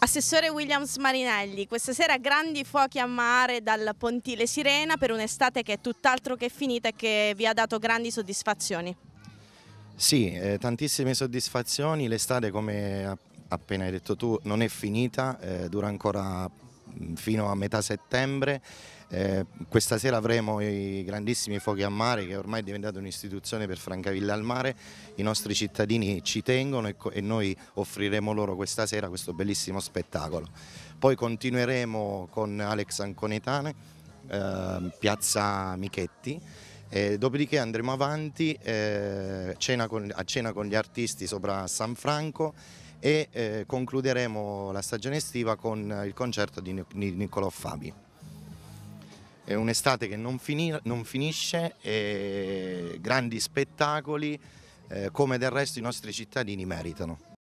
Assessore Williams Marinelli, questa sera grandi fuochi a mare dal Pontile Sirena per un'estate che è tutt'altro che finita e che vi ha dato grandi soddisfazioni. Sì, eh, tantissime soddisfazioni, l'estate come appena hai detto tu non è finita, eh, dura ancora fino a metà settembre. Eh, questa sera avremo i grandissimi fuochi a mare che ormai è diventata un'istituzione per Francavilla al mare, i nostri cittadini ci tengono e, e noi offriremo loro questa sera questo bellissimo spettacolo. Poi continueremo con Alex Anconetane, eh, Piazza Michetti, E dopodiché andremo avanti eh, cena con, a cena con gli artisti sopra San Franco e eh, concluderemo la stagione estiva con il concerto di, di Niccolò Fabi. È un'estate che non, fini, non finisce, grandi spettacoli eh, come del resto i nostri cittadini meritano.